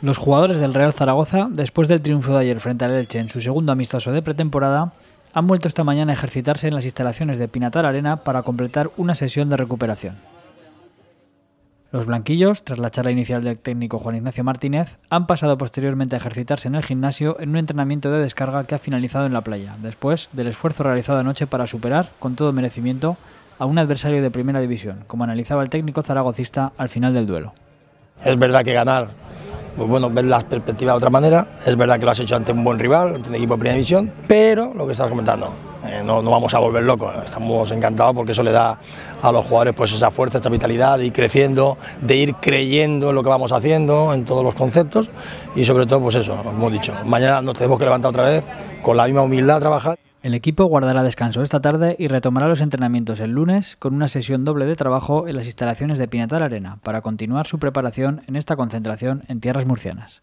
Los jugadores del Real Zaragoza, después del triunfo de ayer frente al Elche en su segundo amistoso de pretemporada, han vuelto esta mañana a ejercitarse en las instalaciones de Pinatar Arena para completar una sesión de recuperación. Los blanquillos, tras la charla inicial del técnico Juan Ignacio Martínez, han pasado posteriormente a ejercitarse en el gimnasio en un entrenamiento de descarga que ha finalizado en la playa, después del esfuerzo realizado anoche para superar, con todo merecimiento, a un adversario de primera división, como analizaba el técnico zaragocista al final del duelo. Es verdad que ganar pues bueno, ver las perspectivas de otra manera. Es verdad que lo has hecho ante un buen rival, ante un equipo de primera división, pero lo que estás comentando, eh, no, vamos a volver locos, estamos encantados porque eso le da a los jugadores pues esa fuerza, esa vitalidad de ir creciendo, de ir creyendo en lo que vamos haciendo, en todos los conceptos y sobre todo pues eso, como hemos dicho, mañana nos tenemos que levantar otra vez con la misma humildad a trabajar. El equipo guardará descanso esta tarde y retomará los entrenamientos el lunes con una sesión doble de trabajo en las instalaciones de Pinatal Arena para continuar su preparación en esta concentración en tierras murcianas.